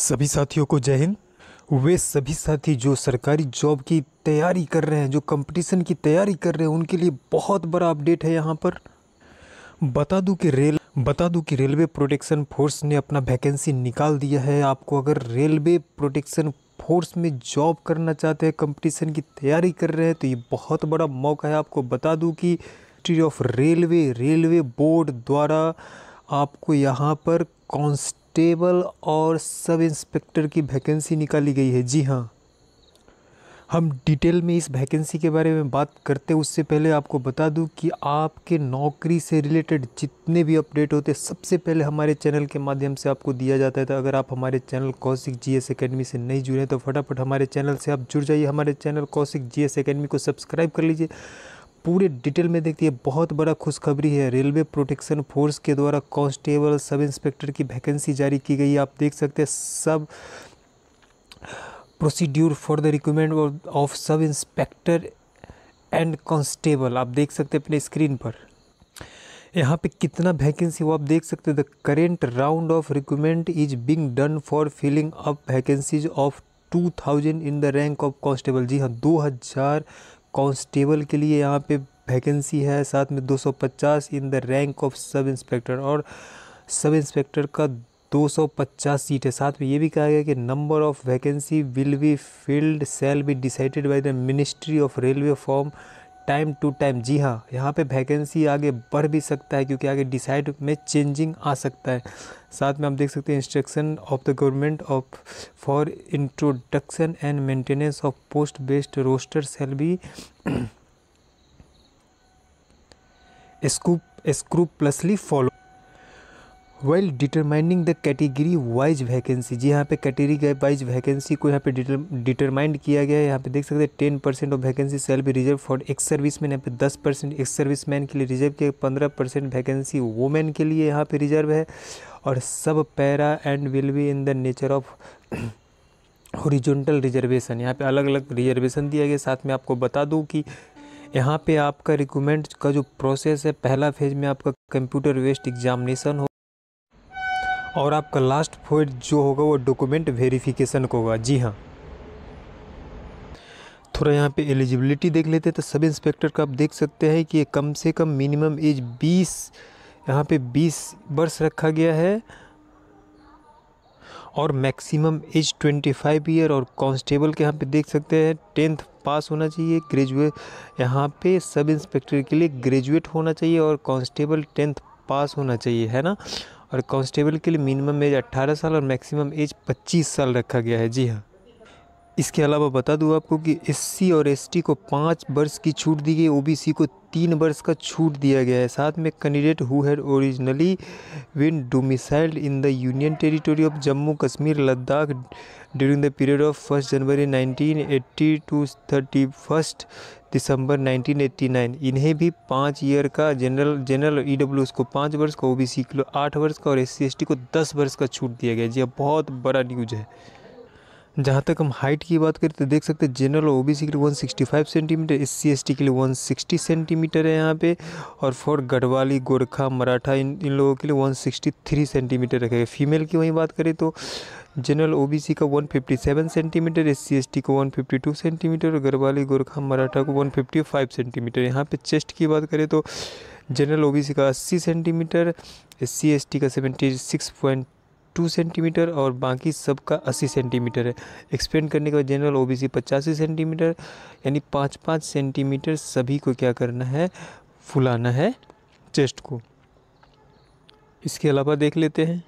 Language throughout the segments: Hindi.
सभी साथियों को जय हिंद वे सभी साथी जो सरकारी जॉब की तैयारी कर रहे हैं जो कंपटीशन की तैयारी कर रहे हैं उनके लिए बहुत बड़ा अपडेट है यहाँ पर बता दूं कि रेल बता दूं कि रेलवे प्रोटेक्शन फोर्स ने अपना वैकेंसी निकाल दिया है आपको अगर रेलवे प्रोटेक्शन फोर्स में जॉब करना चाहते हैं कंपटीशन की तैयारी कर रहे हैं तो ये बहुत बड़ा मौका है आपको बता दूँ कि ऑफ रेलवे रेलवे बोर्ड द्वारा आपको यहाँ पर कॉन्स्ट कांस्टेबल और सब इंस्पेक्टर की वैकेंसी निकाली गई है जी हाँ हम डिटेल में इस वैकेंसी के बारे में बात करते हैं उससे पहले आपको बता दूं कि आपके नौकरी से रिलेटेड जितने भी अपडेट होते सबसे पहले हमारे चैनल के माध्यम से आपको दिया जाता है तो अगर आप हमारे channel Kaushik G S academy से नहीं जुड़े तो फटाफट हमारे चैनल से आप जुड़ जाइए हमारे channel Kaushik G S academy को सब्सक्राइब कर लीजिए पूरे डिटेल में देखती है बहुत बड़ा खुशखबरी है रेलवे प्रोटेक्शन फोर्स के द्वारा कांस्टेबल सब इंस्पेक्टर की वैकेंसी जारी की गई है आप देख सकते हैं सब procedure for the recruitment of sub inspector and constable आप देख सकते हैं अपने स्क्रीन पर यहाँ पे कितना वैकेंसी वो आप देख सकते हैं the current round of recruitment is being done for filling up vacancies of 2000 in the rank of constable जी हाँ 2000 कांस्टेबल के लिए यहाँ पे वैकेंसी है साथ में 250 in the rank of sub inspector और सब इंस्पेक्टर का 250 सीट है साथ में ये भी कहा गया कि number of vacancy will be filled shall be decided by the ministry of railway from time to time जी हाँ यहाँ पे वैकेंसी आगे बढ़ भी सकता है क्योंकि आगे डिसाइड में चेंजिंग आ सकता है साथ में आप देख सकते हैं instruction of the government of for introduction and maintenance of post based roster shall be scrupulously followed while determining the category wise vacancy जी यहाँ पे कैटेगरी वाइज वैकेंसी को यहाँ पे डिटरमाइंड किया गया है यहाँ पे देख सकते हैं ten percent of vacancy shall be reserved for ex service man यहाँ पे दस परसेंट एक्स सर्विस मैन के लिए रिजर्व किया पंद्रह परसेंट वैकेंसी वोमेन के लिए यहाँ पे रिजर्व है और sub para and will be in the nature of horizontal reservation यहाँ पे अलग अलग रिजर्वेशन दिया गया साथ में आपको बता दूँ कि यहाँ पे आपका रिक्रूटमेंट का जो प्रोसेस है पहला फेज में आपका कंप्यूटर वेस्ट एग्जामिनेशन हो और आपका लास्ट पॉइंट जो होगा वो डॉक्यूमेंट वेरिफिकेशन को होगा जी हाँ थोड़ा यहाँ पे एलिजिबिलिटी देख लेते हैं तो सब इंस्पेक्टर का आप देख सकते हैं कि कम से कम मिनिमम एज 20 यहाँ पे 20 वर्ष रखा गया है और मैक्सिमम एज 25 ईयर और कांस्टेबल के यहाँ पे देख सकते हैं टेंथ पास होना चाहिए ग्रेजुएट यहाँ पे सब इंस्पेक्टर के लिए ग्रेजुएट होना चाहिए और कांस्टेबल टेंथ पास होना चाहिए है ना और कांस्टेबल के लिए मिनिमम एज 18 साल और मैक्सिमम एज 25 साल रखा गया है जी हाँ इसके अलावा बता दूँ आपको कि एससी और एसटी को पाँच वर्ष की छूट दी गई ओबीसी को तीन वर्ष का छूट दिया गया है साथ में candidate who had originally been domiciled in the union territory of Jammu Kashmir Ladakh during the period of first January 1980 to thirty first December 1989 इन्हें भी पाँच ईयर का general general E W S को पाँच वर्ष का ओ बी सी को आठ वर्ष का और एस सी एस टी को दस वर्ष का छूट दिया गया जी बहुत बड़ा न्यूज है जहाँ तक हम हाइट की बात करें तो देख सकते हैं जनरल और ओबीसी के लिए 165 सेंटीमीटर एस सी के लिए 160 सेंटीमीटर है यहाँ पे और फॉर गढ़वाली गोरखा मराठा इन इन लोगों के लिए 163 सेंटीमीटर रखे फीमेल की वहीं बात करें तो जनरल ओबीसी का 157 सेंटीमीटर एस सी को 152 सेंटीमीटर और गढ़वाली गोरखा मराठा को वन सेंटीमीटर यहाँ पर चेस्ट की बात करें तो जनरल ओ का अस्सी सेंटीमीटर एस सी का seventy six point two centimetre और बाकी सबका अस्सी सेंटीमीटर है एक्सपेंड करने के बाद जनरल ओ बी सी पचासी सेंटीमीटर यानी पाँच पाँच सेंटीमीटर सभी को क्या करना है फुलाना है चेस्ट को इसके अलावा देख लेते हैं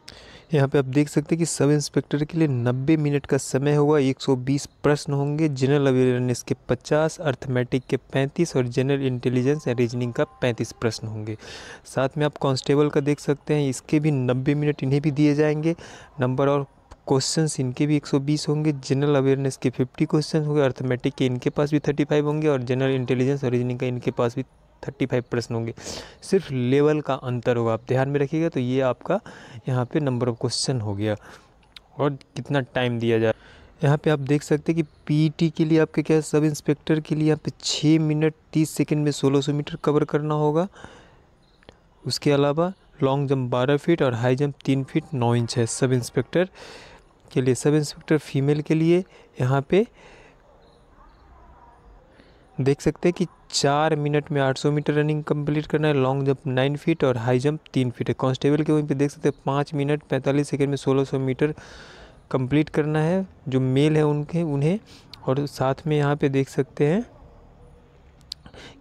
यहाँ पे आप देख सकते हैं कि सब इंस्पेक्टर के लिए 90 मिनट का समय होगा 120 प्रश्न होंगे जनरल अवेयरनेस के 50 अर्थमेटिक के 35 और जनरल इंटेलिजेंस एंड रीजनिंग का 35 प्रश्न होंगे साथ में आप कांस्टेबल का देख सकते हैं इसके भी 90 मिनट इन्हें भी दिए जाएंगे नंबर और क्वेश्चंस इनके भी 120 होंगे जनरल अवेयरनेस के 50 क्वेश्चन होंगे अर्थमेटिक के इनके पास भी 35 होंगे और जनरल इंटेलिजेंस और रीजनिंग का इनके पास भी थर्टी फाइव प्रश्न होंगे सिर्फ लेवल का अंतर होगा आप ध्यान में रखिएगा तो ये आपका यहाँ पे नंबर ऑफ क्वेश्चन हो गया और कितना टाइम दिया जाए यहाँ पे आप देख सकते हैं कि पीटी के लिए आपके क्या सब इंस्पेक्टर के लिए यहाँ पे छः मिनट तीस सेकंड में सोलह सौ मीटर कवर करना होगा उसके अलावा लॉन्ग जंप बारह फीट और हाई जंप तीन फीट नौ इंच है सब इंस्पेक्टर के लिए सब इंस्पेक्टर फीमेल के लिए यहाँ पे देख सकते हैं कि चार मिनट में 800 मीटर रनिंग कंप्लीट करना है लॉन्ग जंप नाइन फीट और हाई जंप तीन फीट है कांस्टेबल के वहीं पे देख सकते हैं पाँच मिनट पैंतालीस सेकेंड में 1600 मीटर कंप्लीट करना है जो मेल है उनके उन्हें और साथ में यहाँ पे देख सकते हैं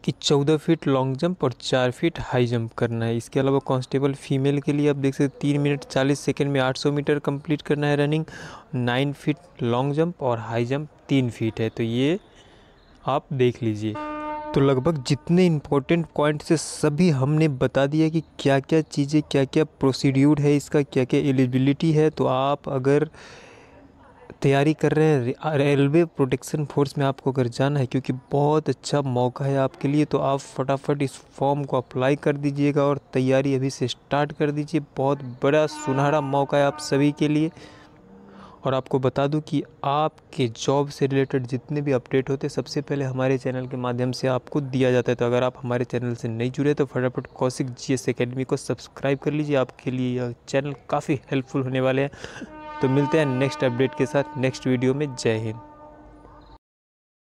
कि चौदह फीट लॉन्ग जंप और चार फीट हाई जंप करना है इसके अलावा कांस्टेबल फीमेल के लिए आप देख सकते तीन मिनट चालीस सेकेंड में 800 मीटर कंप्लीट करना है running nine feet long jump और हाई जंप तीन फीट है तो ये आप देख लीजिए तो लगभग जितने इम्पोर्टेंट पॉइंट से सभी हमने बता दिया कि क्या क्या चीज़ें क्या क्या प्रोसीड्यूर है इसका क्या क्या एलिजिबिलिटी है तो आप अगर तैयारी कर रहे हैं रेलवे प्रोटेक्शन फोर्स में आपको अगर जाना है क्योंकि बहुत अच्छा मौका है आपके लिए तो आप फटाफट इस फॉर्म को अप्लाई कर दीजिएगा और तैयारी अभी से स्टार्ट कर दीजिए बहुत बड़ा सुनहरा मौका है आप सभी के लिए और आपको बता दूं कि आपके जॉब से रिलेटेड जितने भी अपडेट होते सबसे पहले हमारे चैनल के माध्यम से आपको दिया जाता है तो अगर आप हमारे चैनल से नहीं जुड़े तो फटाफट कौशिक जी एस अकेडमी को सब्सक्राइब कर लीजिए आपके लिए यह चैनल काफ़ी हेल्पफुल होने वाले हैं तो मिलते हैं नेक्स्ट अपडेट के साथ नेक्स्ट वीडियो में जय हिंद